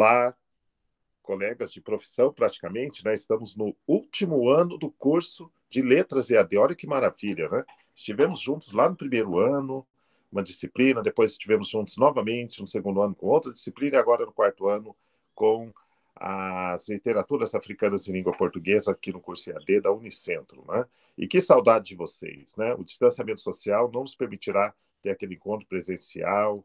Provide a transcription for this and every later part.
Olá, colegas de profissão, praticamente, né? Estamos no último ano do curso de Letras EAD. Olha que maravilha, né? Estivemos juntos lá no primeiro ano, uma disciplina, depois estivemos juntos novamente no segundo ano com outra disciplina, e agora no quarto ano com as literaturas africanas em língua portuguesa aqui no curso EAD da Unicentro, né? E que saudade de vocês, né? O distanciamento social não nos permitirá ter aquele encontro presencial,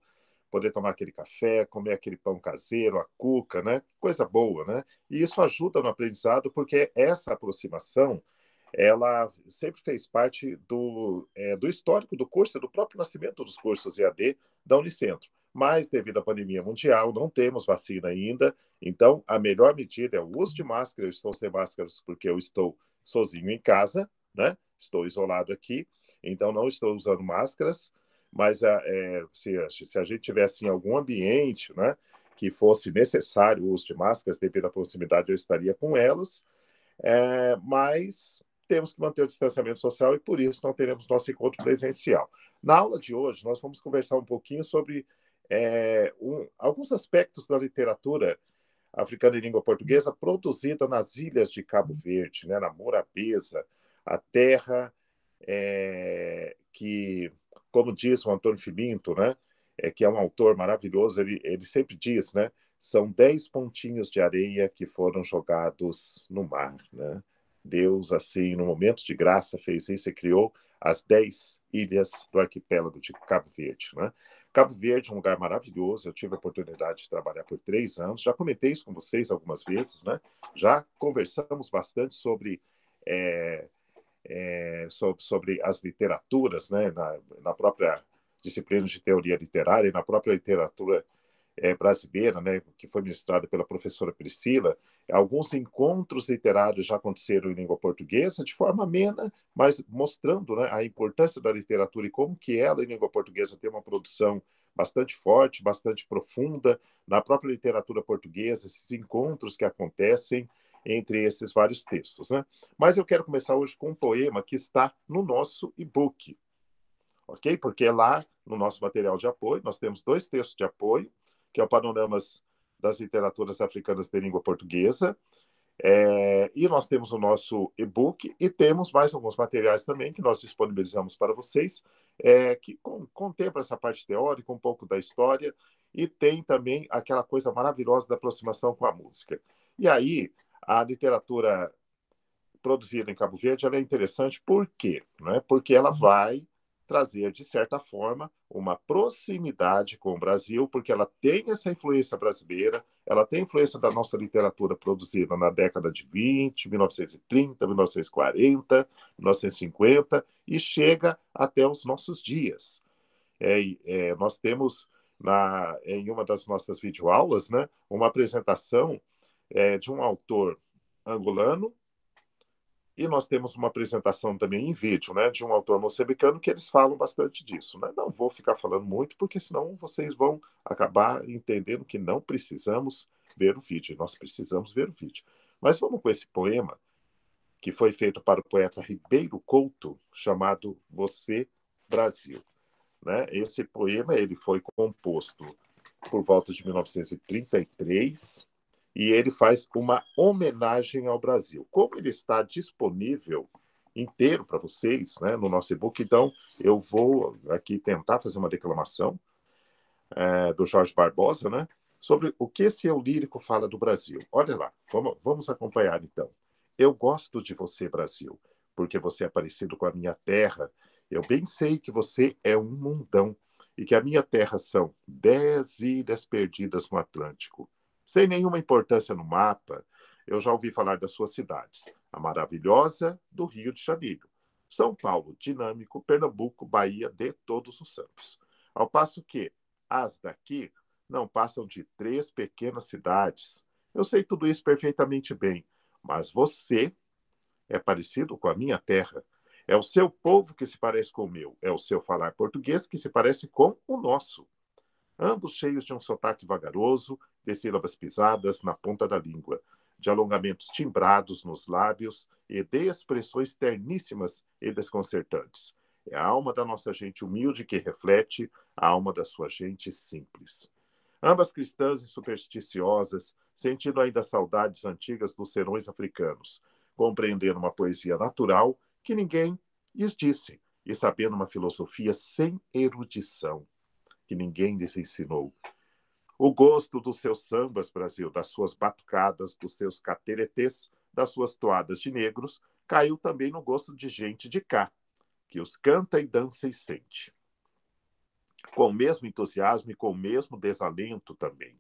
poder tomar aquele café, comer aquele pão caseiro, a cuca, né? Coisa boa, né? E isso ajuda no aprendizado porque essa aproximação ela sempre fez parte do, é, do histórico do curso, do próprio nascimento dos cursos EAD da Unicentro. Mas, devido à pandemia mundial, não temos vacina ainda, então a melhor medida é o uso de máscara. Eu estou sem máscaras porque eu estou sozinho em casa, né? estou isolado aqui, então não estou usando máscaras mas é, se, se a gente tivesse em algum ambiente né, que fosse necessário o uso de máscaras devido à proximidade, eu estaria com elas, é, mas temos que manter o distanciamento social e por isso não teremos nosso encontro presencial. Na aula de hoje, nós vamos conversar um pouquinho sobre é, um, alguns aspectos da literatura africana em língua portuguesa produzida nas ilhas de Cabo Verde, né, na Morabeza, a terra é, que como diz o Antônio Filinto, né, é, que é um autor maravilhoso, ele, ele sempre diz, né, são dez pontinhos de areia que foram jogados no mar. Né? Deus, assim, no momento de graça, fez isso e criou as dez ilhas do arquipélago de Cabo Verde. Né? Cabo Verde é um lugar maravilhoso, eu tive a oportunidade de trabalhar por três anos, já comentei isso com vocês algumas vezes, né? já conversamos bastante sobre é, é, eh, sobre, sobre, as literaturas, né, na, na, própria disciplina de teoria literária e na própria literatura é, brasileira, né, que foi ministrada pela professora Priscila, alguns encontros literários já aconteceram em língua portuguesa de forma amena, mas mostrando né, a importância da literatura e como que ela, em língua portuguesa, tem uma produção bastante forte, bastante profunda na própria literatura portuguesa, esses encontros que acontecem entre esses vários textos. Né? Mas eu quero começar hoje com um poema que está no nosso e-book, ok? Porque lá no nosso material de apoio, nós temos dois textos de apoio, que é o Panoramas das Literaturas Africanas de Língua Portuguesa, é, e nós temos o nosso e-book e temos mais alguns materiais também que nós disponibilizamos para vocês, é, que con contempla essa parte teórica, um pouco da história, e tem também aquela coisa maravilhosa da aproximação com a música. E aí, a literatura produzida em Cabo Verde é interessante por quê? Né? Porque ela uhum. vai trazer, de certa forma, uma proximidade com o Brasil, porque ela tem essa influência brasileira, ela tem influência da nossa literatura produzida na década de 20, 1930, 1940, 1950, e chega até os nossos dias. É, é, nós temos na, em uma das nossas videoaulas né, uma apresentação é, de um autor angolano, e nós temos uma apresentação também em vídeo, né, de um autor moçambicano que eles falam bastante disso, né? Não vou ficar falando muito porque senão vocês vão acabar entendendo que não precisamos ver o vídeo, nós precisamos ver o vídeo. Mas vamos com esse poema que foi feito para o poeta Ribeiro Couto, chamado Você Brasil, né? Esse poema ele foi composto por volta de 1933 e ele faz uma homenagem ao Brasil. Como ele está disponível inteiro para vocês né, no nosso e-book, então eu vou aqui tentar fazer uma declamação é, do Jorge Barbosa né, sobre o que esse eu lírico fala do Brasil. Olha lá, vamos, vamos acompanhar então. Eu gosto de você, Brasil, porque você é parecido com a minha terra. Eu bem sei que você é um mundão e que a minha terra são dez ilhas perdidas no Atlântico sem nenhuma importância no mapa, eu já ouvi falar das suas cidades, a maravilhosa do Rio de Janeiro, São Paulo, dinâmico, Pernambuco, Bahia, de todos os santos. Ao passo que as daqui não passam de três pequenas cidades. Eu sei tudo isso perfeitamente bem, mas você é parecido com a minha terra. É o seu povo que se parece com o meu, é o seu falar português que se parece com o nosso ambos cheios de um sotaque vagaroso, de sílabas pisadas na ponta da língua, de alongamentos timbrados nos lábios e de expressões terníssimas e desconcertantes. É a alma da nossa gente humilde que reflete a alma da sua gente simples. Ambas cristãs e supersticiosas, sentindo ainda saudades antigas dos serões africanos, compreendendo uma poesia natural que ninguém lhes disse e sabendo uma filosofia sem erudição que ninguém lhes ensinou. O gosto dos seus sambas, Brasil, das suas batucadas, dos seus cateretês, das suas toadas de negros, caiu também no gosto de gente de cá, que os canta e dança e sente. Com o mesmo entusiasmo e com o mesmo desalento também.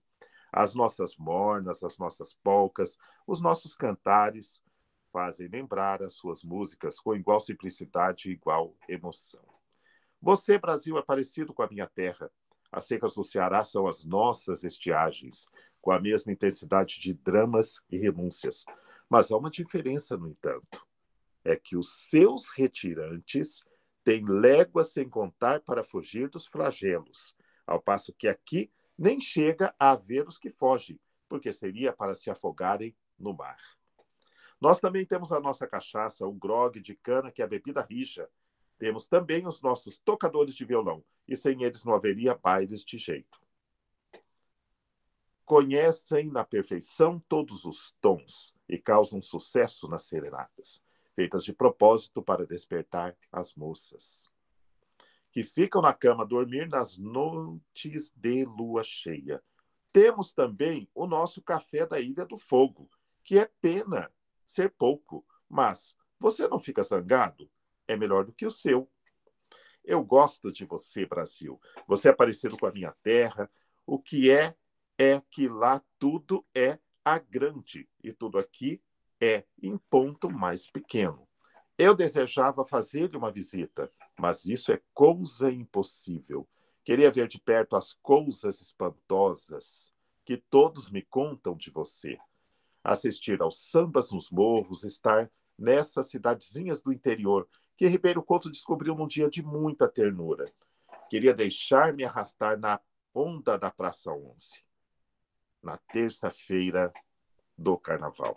As nossas mornas, as nossas polcas, os nossos cantares fazem lembrar as suas músicas com igual simplicidade e igual emoção. Você, Brasil, é parecido com a minha terra. As secas do Ceará são as nossas estiagens, com a mesma intensidade de dramas e renúncias. Mas há uma diferença, no entanto: é que os seus retirantes têm léguas sem contar para fugir dos flagelos, ao passo que aqui nem chega a haver os que fogem, porque seria para se afogarem no mar. Nós também temos a nossa cachaça, o grog de cana, que é a bebida rija, temos também os nossos tocadores de violão, e sem eles não haveria bailes de jeito. Conhecem na perfeição todos os tons e causam sucesso nas serenatas, feitas de propósito para despertar as moças, que ficam na cama dormir nas noites de lua cheia. Temos também o nosso café da Ilha do Fogo, que é pena ser pouco, mas você não fica zangado? é melhor do que o seu. Eu gosto de você, Brasil. Você é parecido com a minha terra. O que é, é que lá tudo é a grande e tudo aqui é em ponto mais pequeno. Eu desejava fazer-lhe uma visita, mas isso é coisa impossível. Queria ver de perto as coisas espantosas que todos me contam de você. Assistir aos sambas nos morros, estar nessas cidadezinhas do interior que Ribeiro Couto descobriu num dia de muita ternura. Queria deixar me arrastar na onda da Praça 11, na terça-feira do carnaval.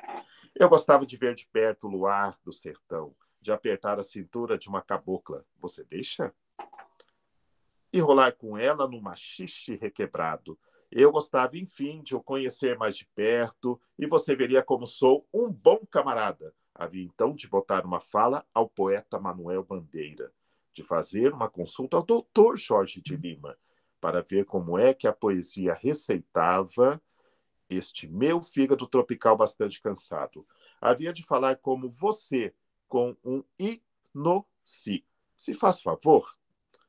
Eu gostava de ver de perto o luar do sertão, de apertar a cintura de uma cabocla. Você deixa? E rolar com ela num machixe requebrado. Eu gostava, enfim, de o conhecer mais de perto e você veria como sou um bom camarada, Havia então de botar uma fala ao poeta Manuel Bandeira, de fazer uma consulta ao doutor Jorge de Lima, para ver como é que a poesia receitava este meu fígado tropical bastante cansado. Havia de falar como você, com um i no si. Se faz favor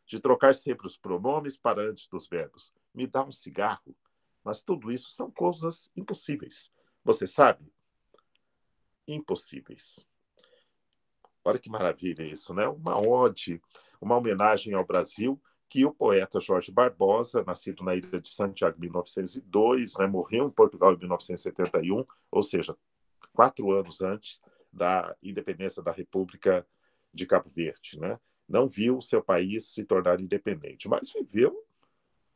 de trocar sempre os pronomes para antes dos verbos. Me dá um cigarro. Mas tudo isso são coisas impossíveis. Você sabe, impossíveis. Olha que maravilha isso, né? Uma ode, uma homenagem ao Brasil que o poeta Jorge Barbosa, nascido na ilha de Santiago em 1902, né, morreu em Portugal em 1971, ou seja, quatro anos antes da independência da República de Cabo Verde, né? Não viu o seu país se tornar independente, mas viveu,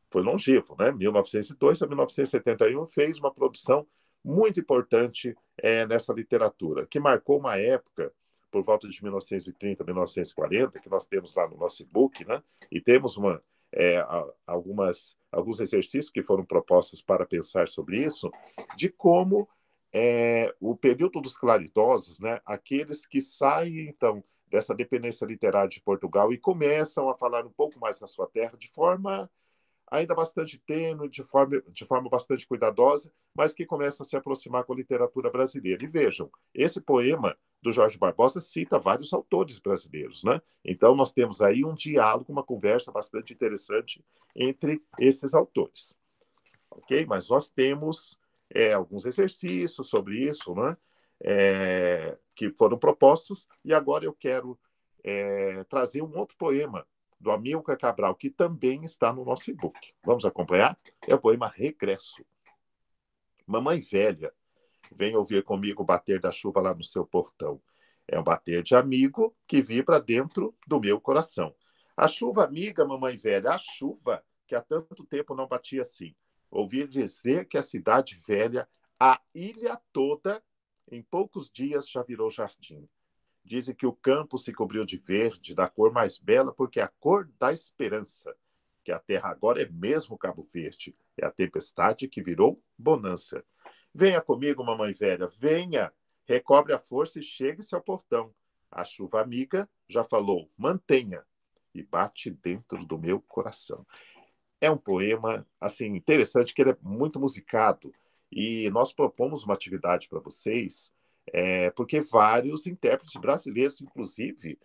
foi longevo, né? 1902 a 1971 fez uma produção muito importante é, nessa literatura, que marcou uma época, por volta de 1930, 1940, que nós temos lá no nosso e-book, né? e temos uma, é, algumas, alguns exercícios que foram propostos para pensar sobre isso, de como é, o período dos claridosos, né? aqueles que saem, então, dessa dependência literária de Portugal e começam a falar um pouco mais na sua terra de forma ainda bastante tênue, de forma, de forma bastante cuidadosa, mas que começam a se aproximar com a literatura brasileira. E vejam, esse poema do Jorge Barbosa cita vários autores brasileiros, né? Então nós temos aí um diálogo, uma conversa bastante interessante entre esses autores. Ok? Mas nós temos é, alguns exercícios sobre isso, né? É, que foram propostos, e agora eu quero é, trazer um outro poema do Amilcar Cabral, que também está no nosso e-book. Vamos acompanhar? É o poema Regresso. Mamãe velha, vem ouvir comigo o bater da chuva lá no seu portão. É um bater de amigo que vibra dentro do meu coração. A chuva, amiga, mamãe velha, a chuva que há tanto tempo não batia assim. Ouvir dizer que a cidade velha, a ilha toda, em poucos dias já virou jardim. Dizem que o campo se cobriu de verde, da cor mais bela, porque é a cor da esperança. Que a terra agora é mesmo Cabo Verde, é a tempestade que virou bonança. Venha comigo, mamãe velha, venha, recobre a força e chegue-se ao portão. A chuva amiga já falou, mantenha, e bate dentro do meu coração. É um poema, assim, interessante, que ele é muito musicado, e nós propomos uma atividade para vocês, é, porque vários intérpretes brasileiros, inclusive,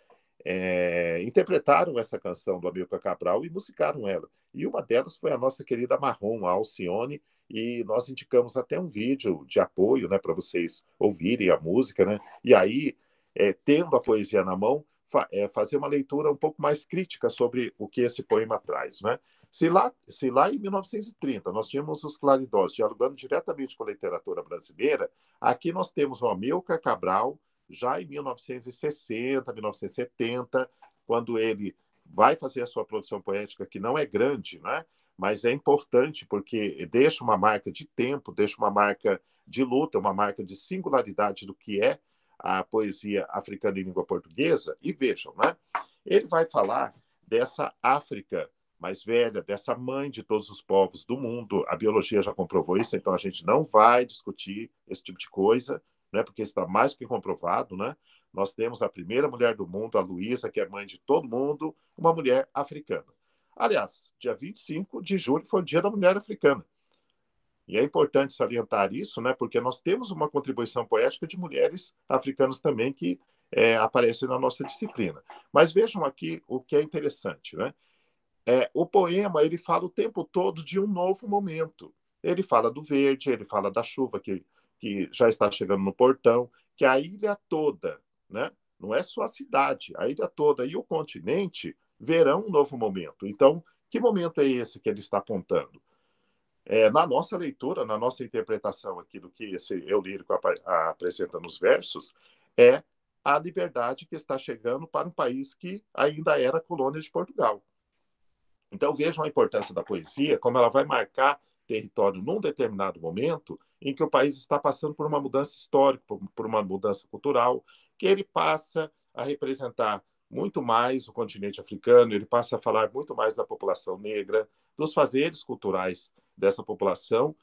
é, interpretaram essa canção do Amilcar Cabral e musicaram ela. E uma delas foi a nossa querida Marrom, a Alcione, e nós indicamos até um vídeo de apoio né, para vocês ouvirem a música. Né? E aí, é, tendo a poesia na mão, fa é, fazer uma leitura um pouco mais crítica sobre o que esse poema traz. Né? Se lá, se lá em 1930 nós tínhamos os claridós dialogando diretamente com a literatura brasileira, aqui nós temos o Amilcar Cabral, já em 1960, 1970, quando ele vai fazer a sua produção poética, que não é grande, né? mas é importante porque deixa uma marca de tempo, deixa uma marca de luta, uma marca de singularidade do que é a poesia africana em língua portuguesa. E vejam, né? ele vai falar dessa África mais velha, dessa mãe de todos os povos do mundo. A biologia já comprovou isso, então a gente não vai discutir esse tipo de coisa, né, porque está mais que comprovado. Né? Nós temos a primeira mulher do mundo, a Luísa, que é mãe de todo mundo, uma mulher africana. Aliás, dia 25 de julho foi o Dia da Mulher Africana. E é importante salientar isso, né, porque nós temos uma contribuição poética de mulheres africanas também que é, aparecem na nossa disciplina. Mas vejam aqui o que é interessante. Né? É, o poema ele fala o tempo todo de um novo momento. Ele fala do verde, ele fala da chuva que, que já está chegando no portão, que a ilha toda, né? não é só a cidade, a ilha toda e o continente verão um novo momento. Então, que momento é esse que ele está apontando? É, na nossa leitura, na nossa interpretação aqui do que esse eu lírico ap apresenta nos versos, é a liberdade que está chegando para um país que ainda era colônia de Portugal. Então vejam a importância da poesia, como ela vai marcar território num determinado momento em que o país está passando por uma mudança histórica, por uma mudança cultural, que ele passa a representar muito mais o continente africano, ele passa a falar muito mais da população negra, dos fazeres culturais dessa população,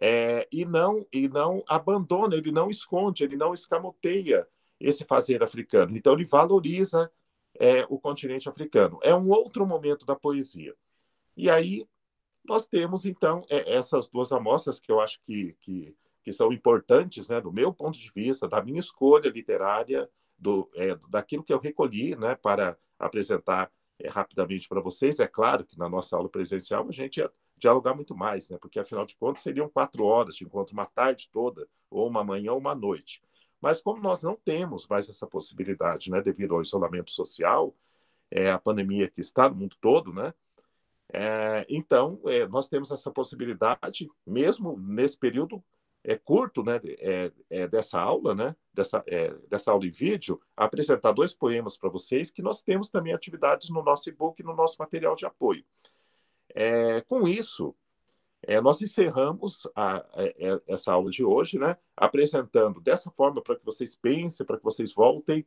é, e não e não abandona, ele não esconde, ele não escamoteia esse fazer africano. Então ele valoriza é, o continente africano. É um outro momento da poesia. E aí nós temos, então, é, essas duas amostras que eu acho que, que, que, são importantes, né, do meu ponto de vista, da minha escolha literária, do, é, daquilo que eu recolhi né, para apresentar é, rapidamente para vocês. É claro que na nossa aula presencial a gente ia dialogar muito mais, né, porque afinal de contas seriam quatro horas de encontro, uma tarde toda, ou uma manhã ou uma noite. Mas como nós não temos mais essa possibilidade, né, devido ao isolamento social, é, a pandemia que está no mundo todo, né? É, então, é, nós temos essa possibilidade, mesmo nesse período é, curto né, é, é, dessa aula, né, dessa, é, dessa aula em vídeo, apresentar dois poemas para vocês, que nós temos também atividades no nosso e-book, no nosso material de apoio. com isso, é, nós encerramos a, a, é, a, é, essa aula de hoje, né? Apresentando dessa forma para que vocês pensem, para que vocês voltem,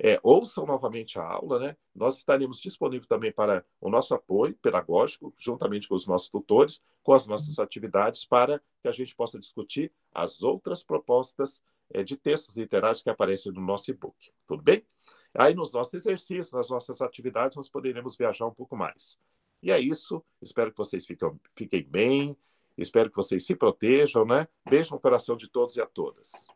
é, ouçam novamente a aula, né? Nós estaremos disponíveis também para o nosso apoio pedagógico, juntamente com os nossos tutores, com as nossas atividades, para que a gente possa discutir as outras propostas é, de textos literários que aparecem no nosso e-book. Tudo bem? Aí, nos nossos exercícios, nas nossas atividades, nós poderemos viajar um pouco mais. E é isso. Espero que vocês fiquem, fiquem bem. Espero que vocês se protejam, né? Beijo no coração de todos e a todas.